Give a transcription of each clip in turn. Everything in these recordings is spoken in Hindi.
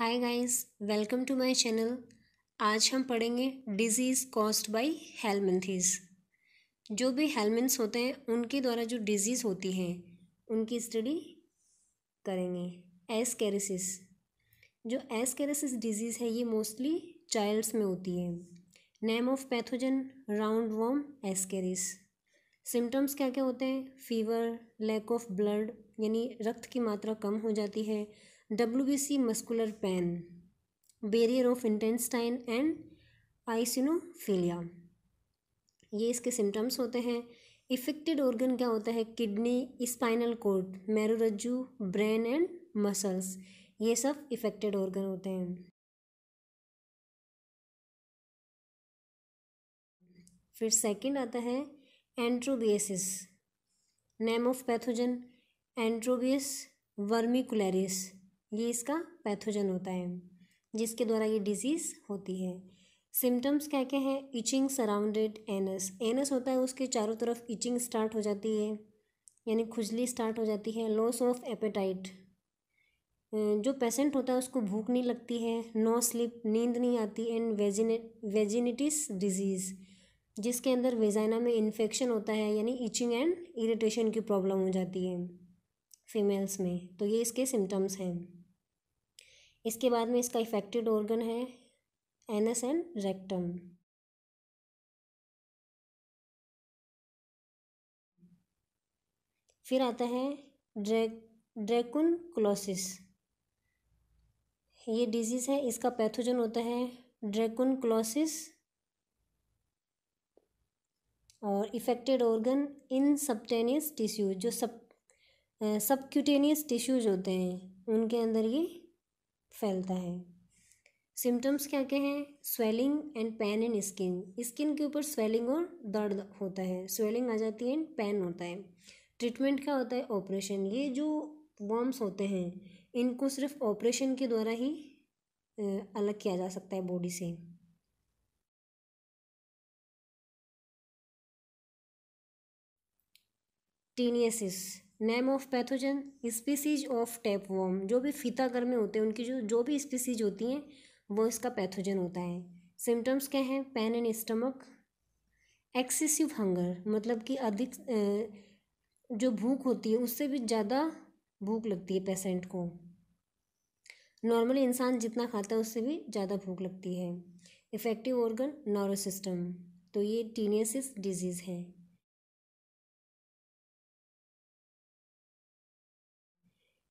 hi guys welcome to my channel आज हम पढ़ेंगे डिजीज़ कॉस्ट बाय हेलमेंथीज जो भी हेलमेंट्स होते हैं उनके द्वारा जो डिजीज़ होती है उनकी स्टडी करेंगे एसकेरेसिस जो एसकेरेसिस डिजीज़ है ये मोस्टली चाइल्ड्स में होती है name of pathogen round worm Ascaris symptoms क्या क्या होते हैं फीवर लैक ऑफ ब्लड यानी रक्त की मात्रा कम हो जाती है W B C muscular pain barrier of intestine and eosinophilia ये इसके सिम्टम्स होते हैं इफेक्टेड ऑर्गन क्या होता है किडनी स्पाइनल कोड मैरोरज्जू ब्रेन एंड मसल्स ये सब इफेक्टेड ऑर्गन होते हैं फिर सेकंड आता है enterobiasis name of pathogen Enterobius vermicularis ये इसका पैथोजन होता है जिसके द्वारा ये डिजीज़ होती है सिम्टम्स क्या क्या हैं इचिंग सराउंडेड एनस एनस होता है उसके चारों तरफ इचिंग स्टार्ट हो जाती है यानी खुजली स्टार्ट हो जाती है लॉस ऑफ एपेटाइट जो पेशेंट होता है उसको भूख नहीं लगती है नो स्लिप नींद नहीं आती एंड वेजिने वेजिनेटिस डिजीज़ जिसके अंदर वेजाइना में इन्फेक्शन होता है यानी इचिंग एंड इरिटेशन की प्रॉब्लम हो जाती है फीमेल्स में तो ये इसके सिम्टम्स हैं इसके बाद में इसका इफेक्टेड ऑर्गन है एनस एंड रेक्टम फिर आता है ड्रैकुन क्लोसिस ये डिजीज़ है इसका पैथोजन होता है क्लोसिस और affected organ in subcutaneous tissues जो सब सबक्यूटेनियस टिश्यूज होते हैं उनके अंदर ये फैलता है सिम्टम्स क्या क्या हैं swelling and pain in skin skin के ऊपर स्वेलिंग और दर्द होता है स्वेलिंग आ जाती है एंड पेन होता है ट्रीटमेंट क्या होता है ऑपरेशन ये जो वॉम्स होते हैं इनको सिर्फ ऑपरेशन के द्वारा ही अलग किया जा सकता है बॉडी से taeniasis name of pathogen species of tapeworm जो भी फीता घर में होते हैं उनकी जो जो भी स्पीसीज होती हैं वो इसका पैथोजन होता है सिम्टम्स क्या हैं pain and stomach excessive hunger मतलब कि अधिक जो भूख होती है उससे भी ज़्यादा भूख लगती है पेशेंट को नॉर्मली इंसान जितना खाता है उससे भी ज़्यादा भूख लगती है इफेक्टिव ऑर्गन नर्वस सिस्टम तो ये टीनियसिस डिजीज़ है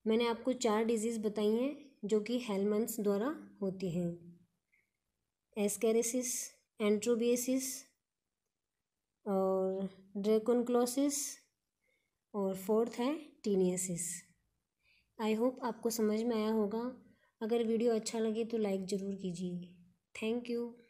मैंने आपको चार डिजीज़ बताई हैं जो कि हेलमेंट्स द्वारा होती हैं एस्केरेसिस एंट्रोबिएसिस और ड्रेकोनक्लोसिस और फोर्थ है टीनियसिस आई होप आपको समझ में आया होगा अगर वीडियो अच्छा लगे तो लाइक ज़रूर कीजिए थैंक यू